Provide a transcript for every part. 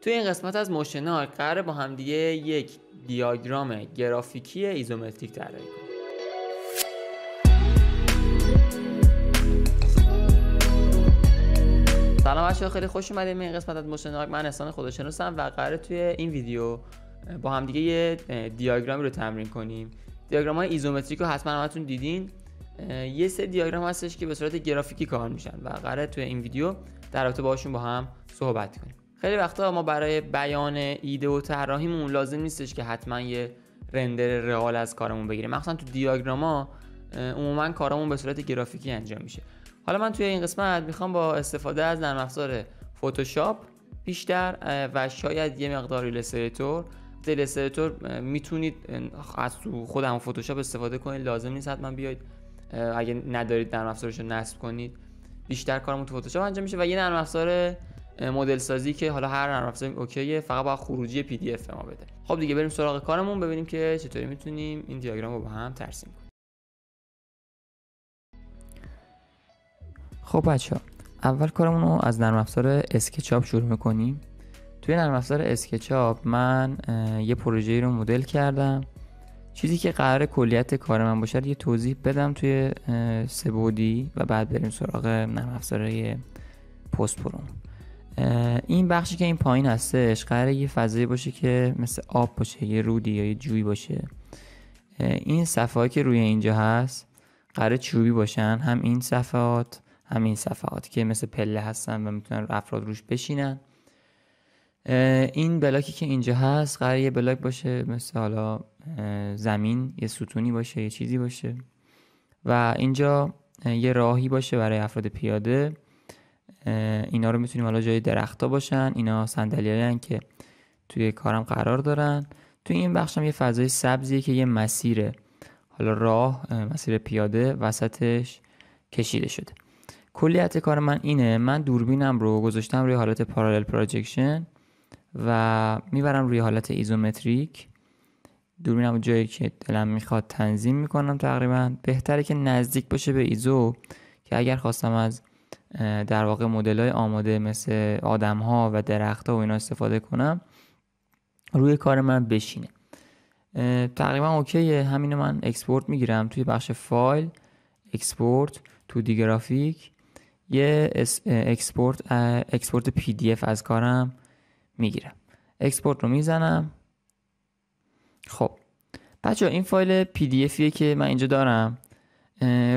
توی این قسمت از موشنار قرار با همدیگه یک دیاگرام گرافیکی ایزومتریک طراحی کنیم سلام بچه‌ها خیلی خوش اومدید به این قسمت از مشناک من احسان خداشناسم و قرار توی این ویدیو با همدیگه یه دیاگرامی رو تمرین کنیم دیاگرام های ایزومتریک رو حتما همتون دیدین یه سه دیاگرام هستش که به صورت گرافیکی کار میشن و قرار توی این ویدیو در رابطه باشون با هم صحبت کنیم خیلی وقتا ما برای بیان ایده و طراحیمون لازم نیستش که حتما یه رندر رئال از کارمون بگیریم مخصوصا تو دیاگراما عموما کارمون به صورت گرافیکی انجام میشه حالا من توی این قسمت میخوام با استفاده از نرم افزار فتوشاپ بیشتر و شاید یه مقدار دل ایلستریتور میتونید از تو خود فتوشاپ استفاده کنید لازم نیست حتما بیاید اگه ندارید نرم افزارش رو نصب کنید بیشتر کارمون تو فتوشاپ انجام میشه و یه نرم افزار مدل سازی که حالا هر نرم افزاری اوکیه فقط باید خروجی پی دی اف ما بده خب دیگه بریم سراغ کارمون ببینیم که چطوری میتونیم این دیاگرام رو با هم ترسیم کنیم خب بچه ها اول کارمون رو از نرم افزار اسکچاپ شروع میکنیم توی نرم افزار اسکچاپ من یه پروژه رو مدل کردم چیزی که قرار کلیت کار من باشه یه توضیح بدم توی سبودی و بعد بریم سراغ نرم افزار پست پرومو این بخشی که این پایین هستش قراره یه فضایی باشه که مثل آب باشه یه رودی یا یه جوی باشه این صفحه که روی اینجا هست قراره چوبی باشن هم این صفحات هم این صفحات که مثل پله هستن و میتونن افراد روش بشینن این بلاکی که اینجا هست قراره یه بلاک باشه مثل حالا زمین یه ستونی باشه یه چیزی باشه و اینجا یه راهی باشه برای افراد پیاده اینا رو میتونیم حالا جای درختها باشن اینا صندلیایی که توی کارم قرار دارن توی این بخشم یه فضای سبزیه که یه مسیر حالا راه مسیر پیاده وسطش کشیده شده کلیت کار من اینه من دوربینم رو گذاشتم روی حالت پارالل پروجکشن و میبرم روی حالت ایزومتریک دوربینم جایی که دلم میخواد تنظیم میکنم تقریبا بهتره که نزدیک باشه به ایزو که اگر خواستم از در واقع مدل های آماده مثل آدم ها و درخت ها و اینا استفاده کنم روی کار من بشینه تقریبا اوکیه همینو من اکسپورت میگیرم توی بخش فایل اکسپورت تو دی گرافیک یه اکسپورت اکسپورت پی دی اف از کارم میگیرم اکسپورت رو میزنم خب بچه این فایل پی دی افیه که من اینجا دارم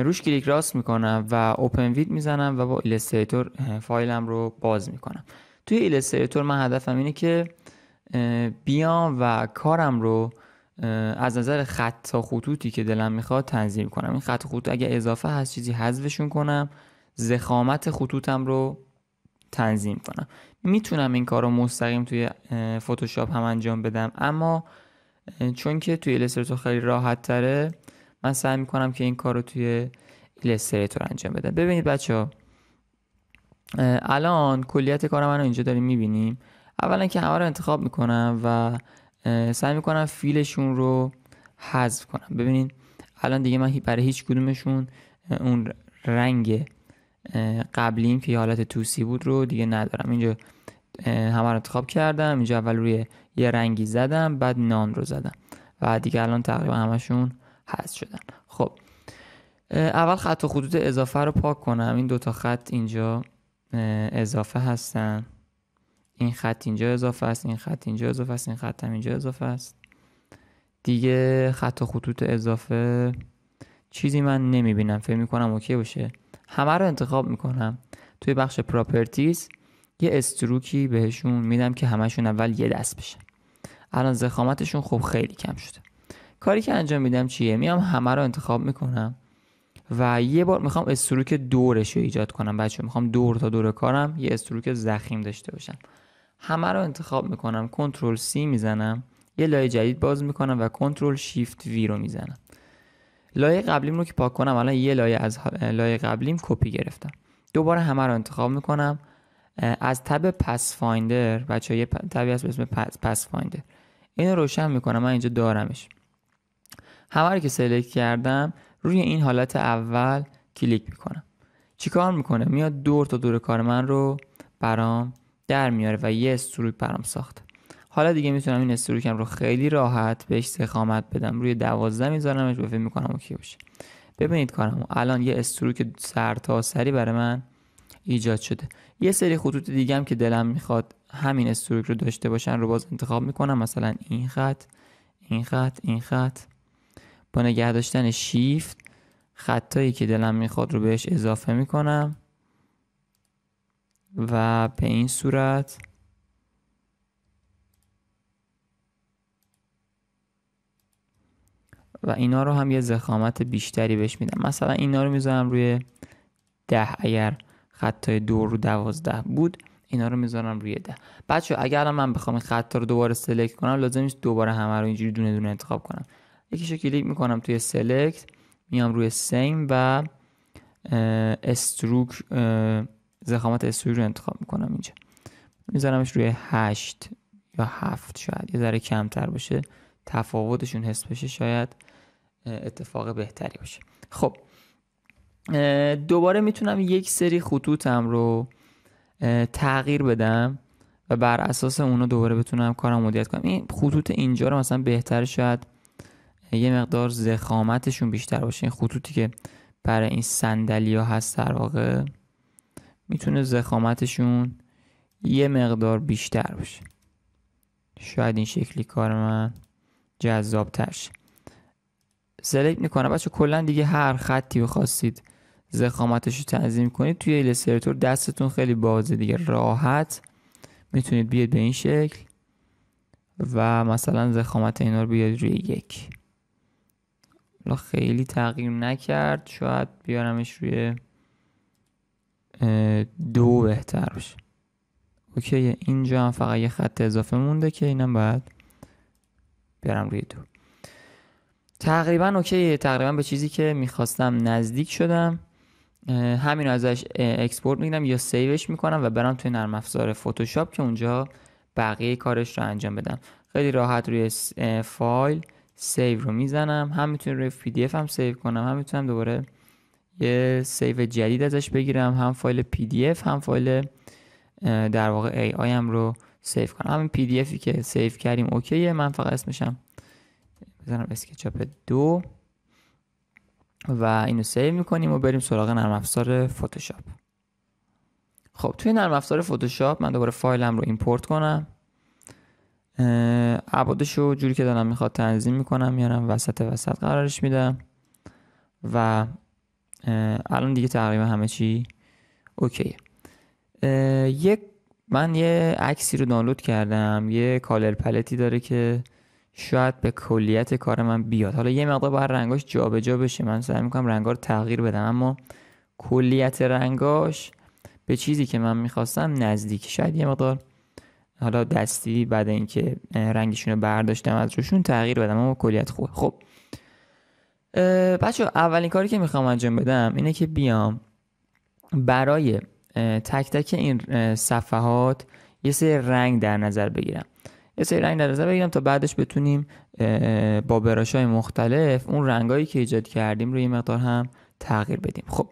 روش کلیک راست میکنم و اوپن وید میزنم و با ایلستریتور فایلم رو باز میکنم توی ایلستریتور من هدفم اینه که بیام و کارم رو از نظر خط تا خطوطی که دلم میخواد تنظیم کنم این خط خطوط اگه اضافه هست چیزی حذفشون کنم زخامت خطوطم رو تنظیم کنم میتونم این کار رو مستقیم توی فتوشاپ هم انجام بدم اما چون که توی ایلستریتور خیلی راحت تره من سعی میکنم که این کار رو توی ایلستریتور انجام بدم ببینید بچه ها الان کلیت کار من رو اینجا داریم میبینیم اولا که همه رو انتخاب میکنم و سعی میکنم فیلشون رو حذف کنم ببینید الان دیگه من برای هیچ کدومشون اون رنگ قبلیم که حالت توسی بود رو دیگه ندارم اینجا همه رو انتخاب کردم اینجا اول روی یه رنگی زدم بعد نان رو زدم و دیگه الان تقریبا همشون هست شدن خب اول خط و خطوط اضافه رو پاک کنم این دوتا خط اینجا اضافه هستن این خط اینجا اضافه است این خط اینجا اضافه است این خط هم اینجا اضافه است دیگه خط و خطوط اضافه چیزی من نمیبینم فکر میکنم اوکی باشه همه رو انتخاب میکنم توی بخش پراپرتیز یه استروکی بهشون میدم که همشون اول یه دست بشه الان زخامتشون خب خیلی کم شده کاری که انجام میدم چیه میام همه رو انتخاب میکنم و یه بار میخوام استروک دورش رو ایجاد کنم بچه میخوام دور تا دور کارم یه استروک زخیم داشته باشم همه رو انتخاب میکنم کنترل سی میزنم یه لایه جدید باز میکنم و کنترل شیفت وی رو میزنم لایه قبلیم رو که پاک کنم الان یه لایه از لایه قبلیم کپی گرفتم دوباره همه رو انتخاب میکنم از تب پس فایندر بچه یه تبی هست به اسم پس, فایندر اینو روشن میکنم من اینجا دارمش همه رو که سلکت کردم روی این حالت اول کلیک میکنم چیکار میکنه میاد دور تا دور کار من رو برام در میاره و یه استروک برام ساخته حالا دیگه میتونم این استروکم رو خیلی راحت بهش سخامت بدم روی دوازده میذارمش و فکر میکنم اوکی باشه ببینید کارم الان یه استروک سر تا سری برای من ایجاد شده یه سری خطوط دیگه که دلم میخواد همین استروک رو داشته باشن رو باز انتخاب میکنم مثلا این خط این خط این خط با نگه داشتن شیفت خطایی که دلم میخواد رو بهش اضافه میکنم و به این صورت و اینا رو هم یه زخامت بیشتری بهش میدم مثلا اینا رو میذارم روی ده اگر خطای دو رو دوازده بود اینا رو میذارم روی ده بچه اگر من بخوام این دوبار رو دوباره سلکت کنم لازم نیست دوباره همه رو اینجوری دونه دونه انتخاب کنم یکیش کلیک میکنم توی سلکت میام روی سیم و استروک زخامت استروک رو انتخاب میکنم اینجا میذارمش روی هشت یا هفت شاید یه ذره کمتر باشه تفاوتشون حس بشه شاید اتفاق بهتری باشه خب دوباره میتونم یک سری خطوطم رو تغییر بدم و بر اساس اونو دوباره بتونم کارم مدیریت کنم این خطوط اینجا رو مثلا بهتر شاید یه مقدار زخامتشون بیشتر باشه این خطوطی که برای این صندلی ها هست در واقع میتونه زخامتشون یه مقدار بیشتر باشه شاید این شکلی کار من جذاب ترش سلکت میکنم بچه کلا دیگه هر خطی بخواستید زخامتش رو تنظیم کنید توی ایلستراتور دستتون خیلی بازه دیگه راحت میتونید بیاید به این شکل و مثلا زخامت اینا رو بیاد روی یک خیلی تغییر نکرد شاید بیارمش روی دو بهتر بشه اوکی اینجا هم فقط یه خط اضافه مونده که اینم باید بیارم روی دو تقریبا اوکی تقریبا به چیزی که میخواستم نزدیک شدم همین ازش اکسپورت میگیرم یا سیوش میکنم و برم توی نرم افزار فتوشاپ که اونجا بقیه کارش رو انجام بدم خیلی راحت روی فایل سیو رو میزنم هم میتونم روی پی دی اف هم سیو کنم هم میتونم دوباره یه سیو جدید ازش بگیرم هم فایل پی دی اف هم فایل در واقع ای آی هم رو سیو کنم همین پی دی افی که سیو کردیم اوکیه من فقط اسمشم بزنم اسکچاپ دو و اینو سیو میکنیم و بریم سراغ نرم افزار فتوشاپ خب توی نرم افزار فتوشاپ من دوباره فایلم رو ایمپورت کنم رو جوری که دارم میخواد تنظیم میکنم میارم یعنی وسط وسط قرارش میدم و الان دیگه تقریبا همه چی اوکیه یک من یه عکسی رو دانلود کردم یه کالر پلتی داره که شاید به کلیت کار من بیاد حالا یه مقدار باید رنگاش جابجا جا بشه من سعی میکنم رنگا رو تغییر بدم اما کلیت رنگاش به چیزی که من میخواستم نزدیک شاید یه مقدار حالا دستی بعد اینکه رنگشون رو برداشتم از روشون تغییر بدم اما کلیت خوبه خب بچه اولین کاری که میخوام انجام بدم اینه که بیام برای تک تک این صفحات یه سری رنگ در نظر بگیرم یه سری رنگ در نظر بگیرم تا بعدش بتونیم با براش های مختلف اون رنگایی که ایجاد کردیم رو یه مقدار هم تغییر بدیم خب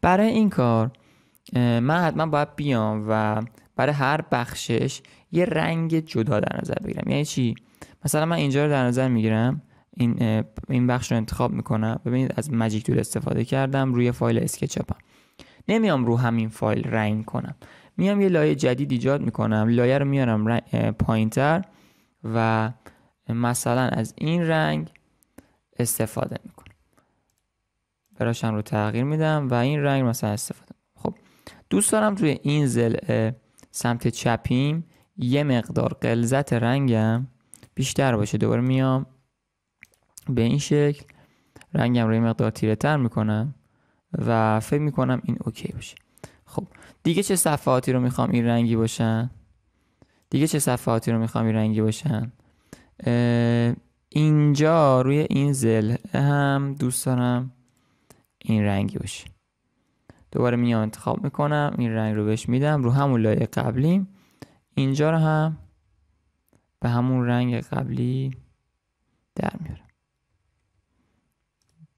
برای این کار من حتما باید بیام و برای هر بخشش یه رنگ جدا در نظر بگیرم یعنی چی مثلا من اینجا رو در نظر میگیرم این این بخش رو انتخاب میکنم ببینید از ماجیک تول استفاده کردم روی فایل اسکچاپم نمیام رو همین فایل رنگ کنم میام یه لایه جدید ایجاد میکنم لایه رو میارم پایینتر و مثلا از این رنگ استفاده میکنم براشم رو تغییر میدم و این رنگ مثلا استفاده خب دوست دارم توی این زل سمت چپیم یه مقدار قلزت رنگم بیشتر باشه دوباره میام به این شکل رنگم رو یه مقدار تیره تر میکنم و فکر میکنم این اوکی باشه خب دیگه چه صفحاتی رو میخوام این رنگی باشن دیگه چه صفحاتی رو میخوام این رنگی باشن اینجا روی این زل هم دوست دارم این رنگی باشه دوباره میام انتخاب میکنم این رنگ رو بهش میدم رو همون لایه قبلی اینجا رو هم به همون رنگ قبلی در میارم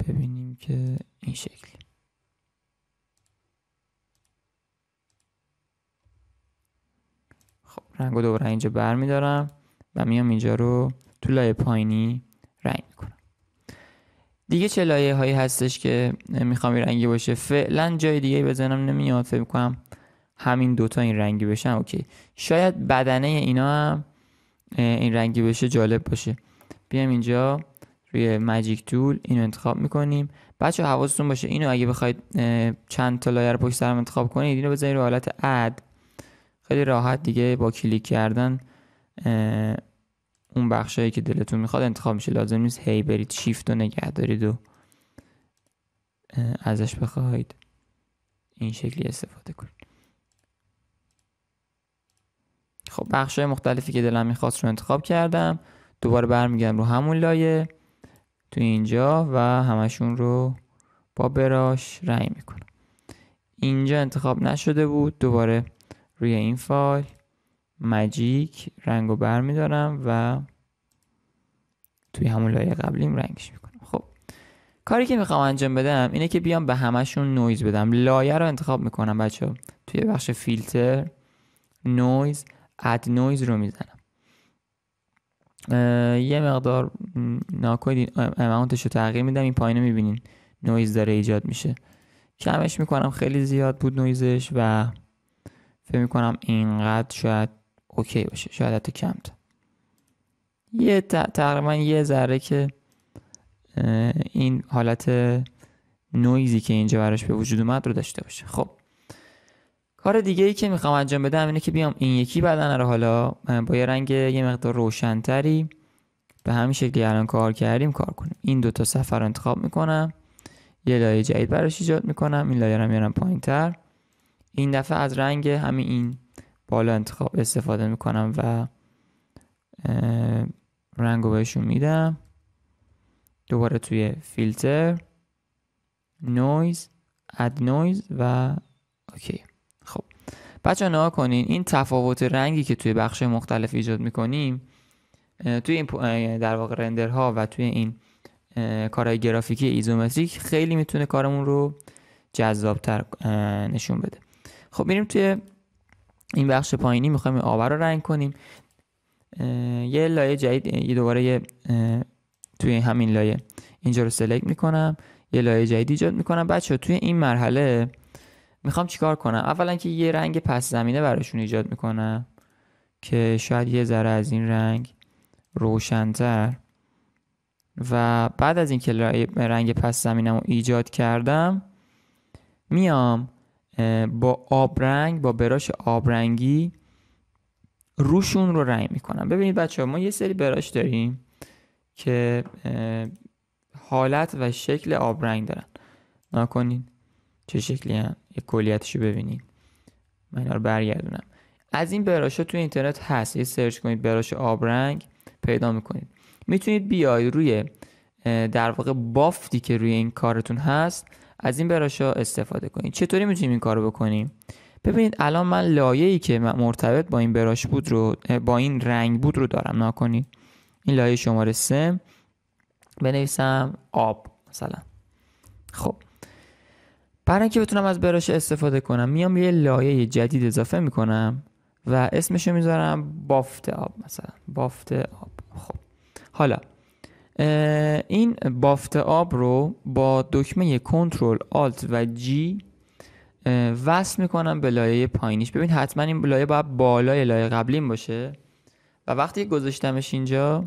ببینیم که این شکلی خب رنگ و دوباره اینجا بر میدارم و میام اینجا رو تو لایه پایینی رنگ میکنم دیگه چه لایه هایی هستش که میخوام این رنگی باشه فعلا جای دیگه بزنم نمیاد فکر کنم همین دوتا این رنگی بشن اوکی شاید بدنه اینا هم این رنگی بشه جالب باشه بیام اینجا روی ماجیک تول اینو انتخاب میکنیم بچه حواستون باشه اینو اگه بخواید چند تا لایه رو پشت سرم انتخاب کنید اینو بزنید رو حالت اد خیلی راحت دیگه با کلیک کردن اون بخشایی که دلتون میخواد انتخاب میشه لازم نیست هی برید شیفت و نگه دارید و ازش بخواهید این شکلی استفاده کنید خب بخش های مختلفی که دلم میخواست رو انتخاب کردم دوباره برمیگردم رو همون لایه تو اینجا و همشون رو با براش رنگ میکنم اینجا انتخاب نشده بود دوباره روی این فایل مجیک رنگ رو بر میدارم و توی همون لایه قبلیم رنگش میکنم خب کاری که میخوام انجام بدم اینه که بیام به همشون نویز بدم لایه رو انتخاب میکنم بچه توی بخش فیلتر نویز اد نویز رو میزنم یه مقدار ناکد اماونتش رو تغییر میدم این پایینه میبینین نویز داره ایجاد میشه کمش میکنم خیلی زیاد بود نویزش و فکر میکنم اینقدر شاید اوکی باشه شاید حتی کمتر یه تقریبا یه ذره که این حالت نویزی که اینجا براش به وجود اومد رو داشته باشه خب کار دیگه ای که میخوام انجام بدم اینه که بیام این یکی بدن رو حالا با یه رنگ یه مقدار روشنتری به همین شکلی الان کار کردیم کار کنیم این دوتا سفر رو انتخاب میکنم یه لایه جدید براش ایجاد میکنم این لایه رو میارم پایین تر این دفعه از رنگ همین این بالا انتخاب استفاده میکنم و رنگ رو بهشون میدم دوباره توی فیلتر نویز اد نویز و اوکی خب بچه نها کنین این تفاوت رنگی که توی بخش مختلف ایجاد میکنیم توی این یعنی در واقع رندرها و توی این کارهای گرافیکی ایزومتریک خیلی میتونه کارمون رو جذابتر نشون بده خب میریم توی این بخش پایینی میخوایم آبر رو رنگ کنیم یه لایه جدید یه دوباره توی همین لایه اینجا رو سلکت میکنم یه لایه جدید ایجاد میکنم بچه توی این مرحله میخوام چیکار کنم اولا که یه رنگ پس زمینه براشون ایجاد میکنم که شاید یه ذره از این رنگ روشنتر و بعد از اینکه رنگ پس زمینم رو ایجاد کردم میام با آبرنگ با براش آبرنگی روشون رو رنگ میکنم ببینید بچه ها ما یه سری براش داریم که حالت و شکل آبرنگ دارن نکنین چه شکلی هم یه کلیتشو ببینید من رو برگردونم از این براش تو اینترنت هست یه سرچ کنید براش آبرنگ پیدا میکنید میتونید بیاید روی در واقع بافتی که روی این کارتون هست از این براشا استفاده کنید چطوری میتونیم این کارو بکنیم ببینید الان من لایه ای که مرتبط با این براش بود رو با این رنگ بود رو دارم کنید این لایه شماره سه بنویسم آب مثلا خب برای اینکه بتونم از براش استفاده کنم میام یه لایه جدید اضافه میکنم و اسمشو میذارم بافت آب مثلا بافت آب خب حالا این بافت آب رو با دکمه کنترل آلت و جی وصل میکنم به لایه پایینیش ببین حتما این لایه باید بالای لایه قبلیم باشه و وقتی گذاشتمش اینجا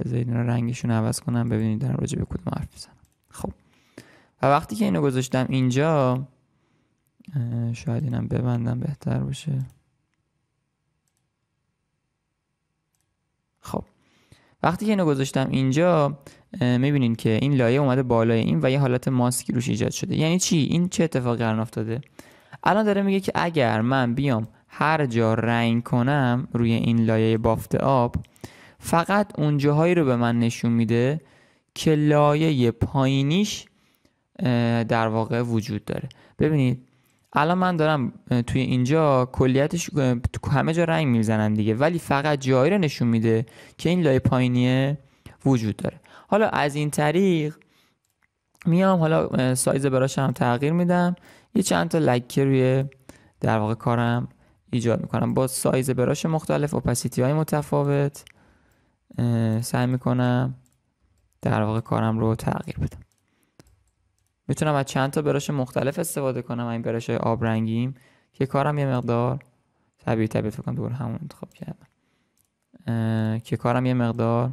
بذارید این رنگشون عوض کنم ببینید در راجع به کدوم حرف بزنم خب و وقتی که اینو گذاشتم اینجا شاید اینم ببندم بهتر باشه خب وقتی که اینو گذاشتم اینجا میبینین که این لایه اومده بالای این و یه حالت ماسکی روش ایجاد شده یعنی چی این چه اتفاقی قرار افتاده الان داره میگه که اگر من بیام هر جا رنگ کنم روی این لایه بافت آب فقط اون جاهایی رو به من نشون میده که لایه پایینیش در واقع وجود داره ببینید الان من دارم توی اینجا کلیتش تو همه جا رنگ میزنن دیگه ولی فقط جایی رو نشون میده که این لایه پایینیه وجود داره حالا از این طریق میام حالا سایز براش هم تغییر میدم یه چند تا لکه روی در واقع کارم ایجاد میکنم با سایز براش مختلف اپسیتی های متفاوت سعی میکنم در واقع کارم رو تغییر بدم میتونم از چند تا براش مختلف استفاده کنم این آب رنگیم که کارم یه مقدار طبیعی طبیعی کنم همون انتخاب کردم که کارم یه مقدار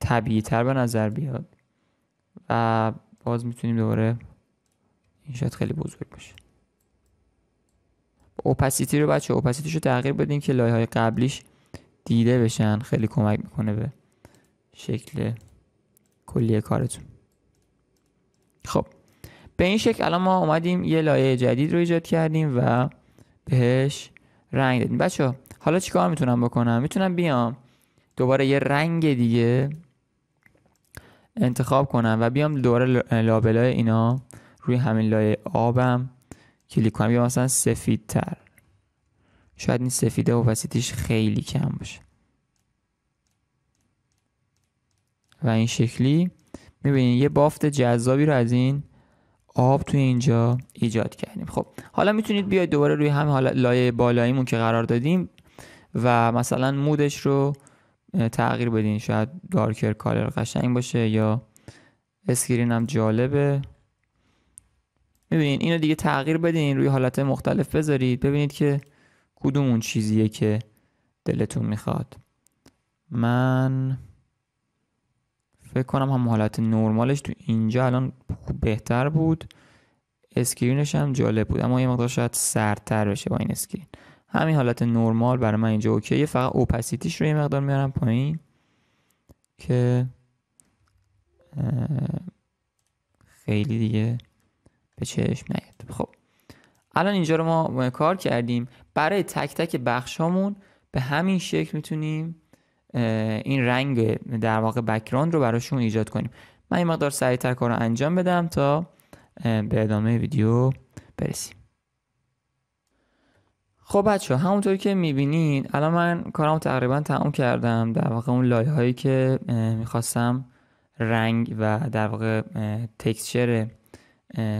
طبیعی تر به نظر بیاد و باز میتونیم دوباره این شاید خیلی بزرگ باشه اوپسیتی رو بچه اوپسیتیش رو تغییر بدیم که لایه های قبلیش دیده بشن خیلی کمک میکنه به شکل کلیه کارتون خب به این شکل الان ما اومدیم یه لایه جدید رو ایجاد کردیم و بهش رنگ دادیم بچه حالا چیکار میتونم بکنم میتونم بیام دوباره یه رنگ دیگه انتخاب کنم و بیام دوباره لابلای اینا روی همین لایه آبم کلیک کنم یا مثلا تر شاید این سفیده و وسیتیش خیلی کم باشه و این شکلی میبینین یه بافت جذابی رو از این آب توی اینجا ایجاد کردیم خب حالا میتونید بیاید دوباره روی هم حالا لایه بالاییمون که قرار دادیم و مثلا مودش رو تغییر بدین شاید دارکر کالر قشنگ باشه یا اسکرین هم جالبه میبینین اینو دیگه تغییر بدین روی حالت مختلف بذارید ببینید که کدوم اون چیزیه که دلتون میخواد من فکر کنم هم حالت نرمالش تو اینجا الان بهتر بود اسکرینش هم جالب بود اما یه مقدار شاید سردتر بشه با این اسکرین همین حالت نرمال برای من اینجا اوکیه فقط اوپسیتیش رو یه مقدار میارم پایین که خیلی دیگه به چشم نیاد خب الان اینجا رو ما کار کردیم برای تک تک بخشامون به همین شکل میتونیم این رنگ در واقع بکراند رو براشون ایجاد کنیم من این مقدار سریعتر کار رو انجام بدم تا به ادامه ویدیو برسیم خب بچه همونطور که میبینین الان من کارم تقریبا تموم کردم در واقع اون لایه هایی که میخواستم رنگ و در واقع تکسچر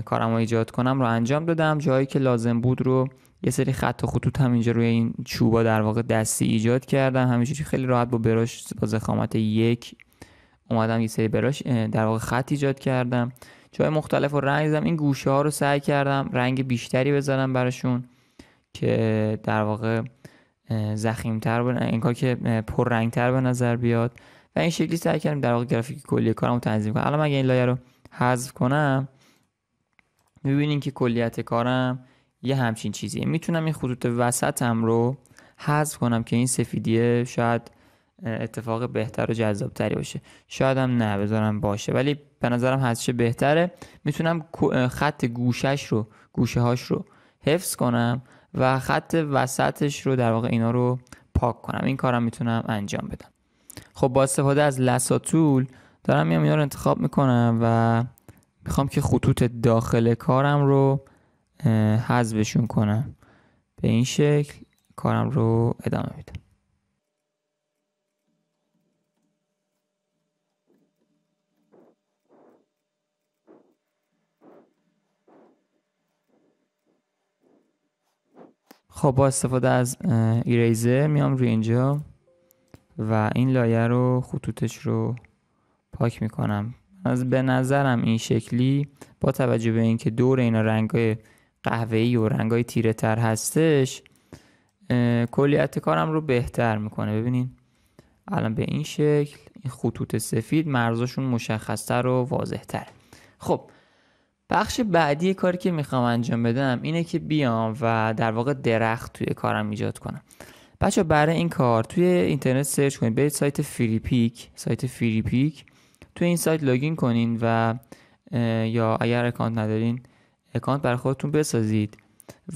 کارم رو ایجاد کنم رو انجام دادم جایی که لازم بود رو یه سری خط و خطوط هم اینجا روی این چوبا در واقع دستی ایجاد کردم همینجوری خیلی راحت با براش با زخامت یک اومدم یه سری براش در واقع خط ایجاد کردم جای مختلف رو رنگ زدم این گوشه ها رو سعی کردم رنگ بیشتری بزنم براشون که در واقع زخیمتر این کار که تر به نظر بیاد و این شکلی سعی کردم در واقع گرافیک کلی کارم رو تنظیم کنم الان اگه این لایه رو حذف کنم میبینین که کلیت کارم یه همچین چیزی. میتونم این خطوط وسطم رو حذف کنم که این سفیدیه شاید اتفاق بهتر و جذاب تری باشه شاید هم نه بذارم باشه ولی به نظرم حذفش بهتره میتونم خط گوشش رو گوشه هاش رو حفظ کنم و خط وسطش رو در واقع اینا رو پاک کنم این کارم میتونم انجام بدم خب با استفاده از لساتول دارم میام اینا رو انتخاب میکنم و میخوام که خطوط داخل کارم رو حذفشون کنم به این شکل کارم رو ادامه میدم خب با استفاده از ایریزر میام روی اینجا و این لایه رو خطوطش رو پاک میکنم از به نظرم این شکلی با توجه به اینکه دور اینا رنگ قهوه‌ای و رنگای تیره تر هستش کلیت کارم رو بهتر میکنه ببینین الان به این شکل این خطوط سفید مرزشون مشخصتر و واضحتر خب بخش بعدی کاری که میخوام انجام بدم اینه که بیام و در واقع درخت توی کارم ایجاد کنم بچه برای این کار توی اینترنت سرچ کنید برید سایت فری سایت فری توی این سایت لاگین کنین و یا اگر اکانت ندارین اکانت برای خودتون بسازید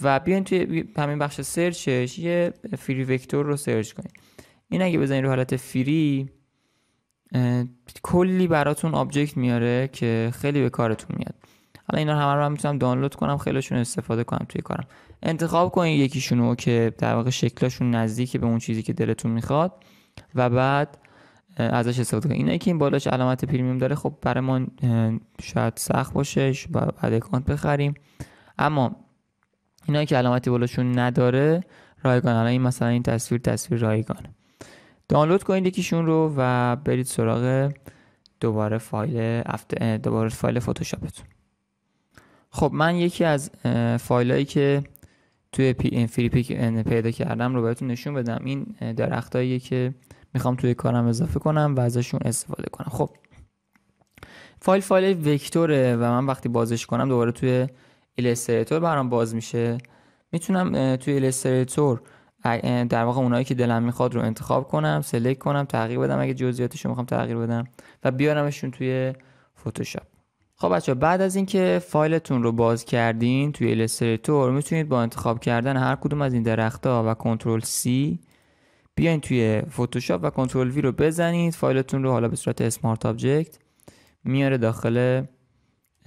و بیاین توی همین بخش سرچش یه فری وکتور رو سرچ کنید این اگه بزنید رو حالت فری کلی براتون آبجکت میاره که خیلی به کارتون میاد حالا اینا همه رو هم میتونم دانلود کنم خیلیشون استفاده کنم توی کارم انتخاب کنید یکیشونو که در واقع شکلاشون نزدیک به اون چیزی که دلتون میخواد و بعد ازش استفاده کنید اینه که این بالاش علامت پریمیوم داره خب برای ما شاید سخت باشه بعد اکانت بخریم اما اینایی که علامتی بالاشون نداره رایگان الان این مثلا این تصویر تصویر رایگان دانلود کنید یکیشون رو و برید سراغ دوباره فایل افت... دوباره فایل فتوشاپتون خب من یکی از فایلایی که توی پی... فری پیدا کردم رو بهتون نشون بدم این درختاییه که میخوام توی کارم اضافه کنم و ازشون استفاده کنم خب فایل فایل وکتوره و من وقتی بازش کنم دوباره توی الستریتور برام باز میشه میتونم توی الستریتور در واقع اونایی که دلم میخواد رو انتخاب کنم سلکت کنم تغییر بدم اگه جزئیاتش رو میخوام تغییر بدم و بیارمشون توی فتوشاپ خب بچه بعد از اینکه فایلتون رو باز کردین توی الستریتور میتونید با انتخاب کردن هر کدوم از این درختها و کنترل C بیاین توی فتوشاپ و کنترل وی رو بزنید فایلتون رو حالا به صورت اسمارت آبجکت میاره داخل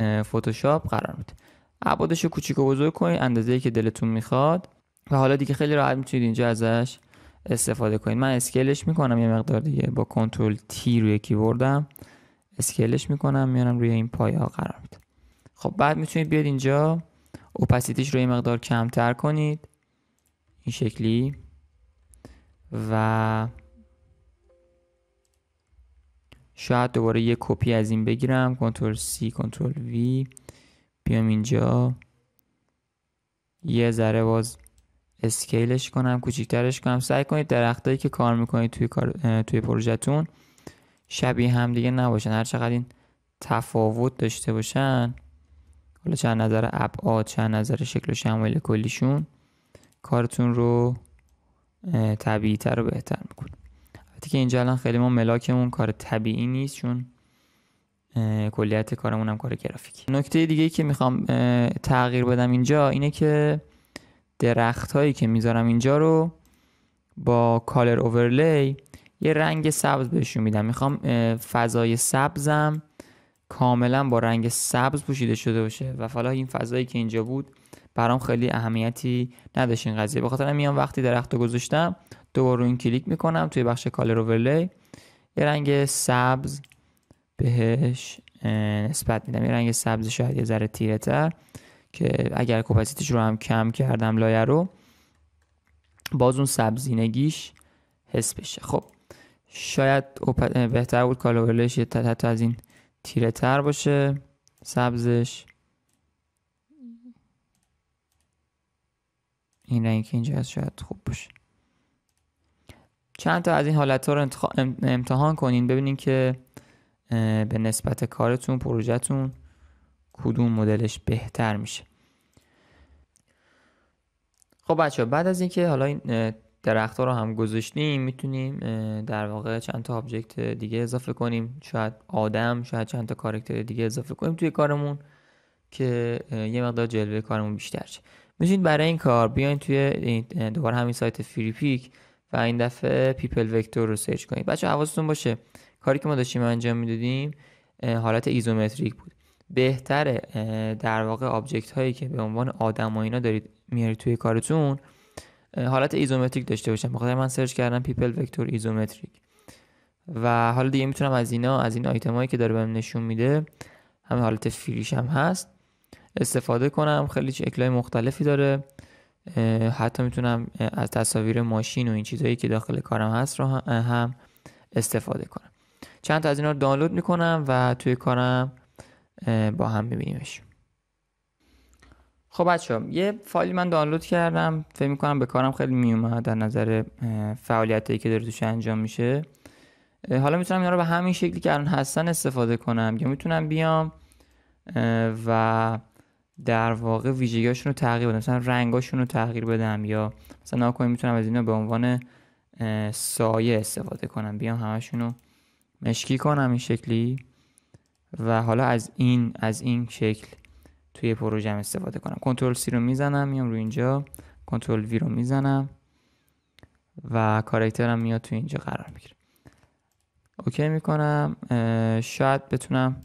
فتوشاپ قرار میده ابعادش رو کوچیک و بزرگ کنید اندازه‌ای که دلتون میخواد و حالا دیگه خیلی راحت میتونید اینجا ازش استفاده کنید من اسکیلش میکنم یه مقدار دیگه با کنترل تی روی کیوردم اسکیلش میکنم میارم روی این پایه ها قرار میده خب بعد میتونید بیاد اینجا اوپاسیتیش رو یه مقدار کمتر کنید این شکلی و شاید دوباره یه کپی از این بگیرم کنترل C کنترل V بیام اینجا یه ذره باز اسکیلش کنم کوچیکترش کنم سعی کنید درختایی که کار میکنید توی, کار... توی پروژهتون شبیه هم دیگه نباشن هر چقدر این تفاوت داشته باشن حالا چند نظر ابعاد چند نظر شکل و شمایل کلیشون کارتون رو طبیعی تر و بهتر میکنه البته که اینجا الان خیلی ما ملاکمون کار طبیعی نیست چون کلیت کارمون هم کار گرافیک نکته دیگه که میخوام تغییر بدم اینجا اینه که درخت هایی که میذارم اینجا رو با کالر اوورلی یه رنگ سبز بهشون میدم میخوام فضای سبزم کاملا با رنگ سبز پوشیده شده باشه و حالا این فضایی که اینجا بود برام خیلی اهمیتی نداشت این قضیه بخاطر میام وقتی درخت رو گذاشتم دوباره رو این کلیک میکنم توی بخش کالر اوورلی یه رنگ سبز بهش نسبت میدم یه رنگ سبز شاید یه ذره تیره تر که اگر کپاسیتیش رو هم کم کردم لایه رو باز اون سبزینگیش حس بشه خب شاید بهتر بود کالر حتی از این تیره تر باشه سبزش این رنگ اینجا هست شاید خوب باشه چند تا از این حالت ها رو امتحان کنین ببینین که به نسبت کارتون پروژهتون کدوم مدلش بهتر میشه خب بچه بعد از اینکه حالا این درخت ها رو هم گذاشتیم میتونیم در واقع چند تا آبجکت دیگه اضافه کنیم شاید آدم شاید چند تا کارکتر دیگه اضافه کنیم توی کارمون که یه مقدار جلوه کارمون بیشتر شه میتونید برای این کار بیاین توی دوباره همین سایت فری پیک و این دفعه پیپل وکتور رو سرچ کنید بچه حواستون باشه کاری که ما داشتیم انجام میدادیم حالت ایزومتریک بود بهتره در واقع آبجکت هایی که به عنوان آدم و اینا دارید میارید توی کارتون حالت ایزومتریک داشته باشن بخاطر من سرچ کردم پیپل وکتور ایزومتریک و حالا دیگه میتونم از اینا از این آیتم که داره بهم نشون میده همه حالت فریش هم هست استفاده کنم خیلی شکلهای مختلفی داره حتی میتونم از تصاویر ماشین و این چیزهایی که داخل کارم هست رو هم استفاده کنم چند تا از اینا رو دانلود میکنم و توی کارم با هم میبینیمش خب بچه یه فایلی من دانلود کردم فکر میکنم به کارم خیلی میومد در نظر فعالیتی که داره توش انجام میشه حالا میتونم اینا رو به همین شکلی که الان هستن استفاده کنم یا میتونم بیام و در واقع ویژگیاشون رو تغییر بدم مثلا رنگاشون رو تغییر بدم یا مثلا ناکنی میتونم از اینا به عنوان سایه استفاده کنم بیام همشون رو مشکی کنم این شکلی و حالا از این از این شکل توی پروژم استفاده کنم کنترل سی رو میزنم میام روی اینجا کنترل وی رو میزنم و کارکترم میاد توی اینجا قرار میگیره اوکی میکنم شاید بتونم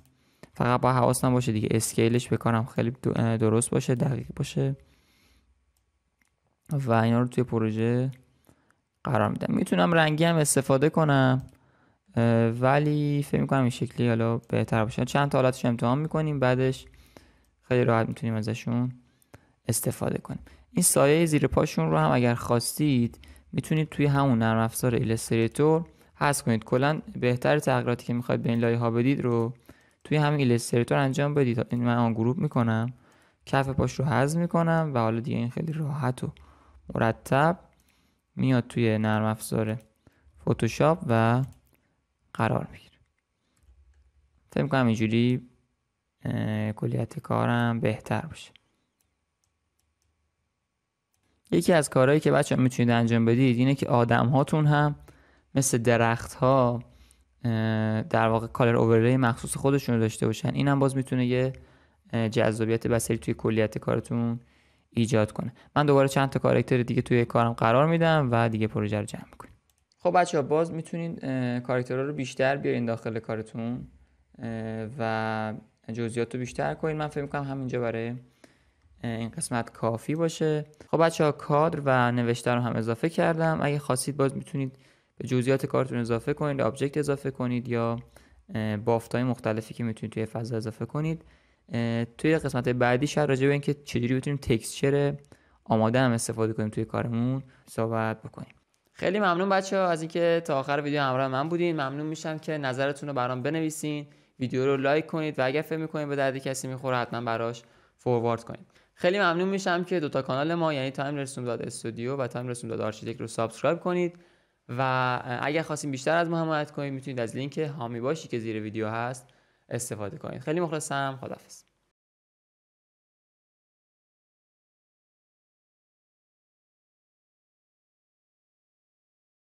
فقط با حواسم باشه دیگه اسکیلش بکنم خیلی درست باشه دقیق باشه و اینا رو توی پروژه قرار میدم میتونم رنگی هم استفاده کنم ولی فکر میکنم این شکلی حالا بهتر باشه چند تا حالتش امتحان میکنیم بعدش خیلی راحت میتونیم ازشون استفاده کنیم این سایه زیر پاشون رو هم اگر خواستید میتونید توی همون نرم افزار ایلستریتور حذف کنید کلا بهتر تغییراتی که میخواید به این لایه ها بدید رو توی همین ایلستریتور انجام بدید این من آن گروپ میکنم کف پاش رو حذف میکنم و حالا دیگه این خیلی راحت و مرتب میاد توی نرم افزار فتوشاپ و قرار میگیره فکر کنم اینجوری کلیت کارم بهتر باشه یکی از کارهایی که بچه میتونید انجام بدید اینه که آدم هاتون هم مثل درخت ها در واقع کالر اوورلی مخصوص خودشون رو داشته باشن این هم باز میتونه یه جذابیت بسری توی کلیت کارتون ایجاد کنه من دوباره چند تا کارکتر دیگه توی کارم قرار میدم و دیگه پروژه رو جمع میکنیم خب بچه ها باز میتونید کارکترها رو بیشتر بیارین داخل کارتون و جزئیات رو بیشتر کنین من فکر میکنم همینجا برای این قسمت کافی باشه خب بچه ها کادر و نوشته رو هم اضافه کردم اگه خواستید باز میتونید به جزئیات کارتون اضافه کنید آبجکت اضافه کنید یا بافت های مختلفی که میتونید توی فضا اضافه کنید توی قسمت بعدی شاید راجع به اینکه چجوری بتونیم تکسچر آماده هم استفاده کنیم توی کارمون صحبت بکنیم خیلی ممنون بچه ها از اینکه تا آخر ویدیو همراه من بودین ممنون میشم که نظرتون رو برام بنویسین ویدیو رو لایک کنید و اگر فکر میکنید به درد کسی میخوره حتما براش فوروارد کنید خیلی ممنون میشم که دوتا کانال ما یعنی تایم رسوم داد استودیو و تایم رسوم داد آرشیتک رو سابسکرایب کنید و اگر خواستیم بیشتر از ما حمایت کنید میتونید از لینک هامی باشی که زیر ویدیو هست استفاده کنید خیلی مخلصم خداحافظ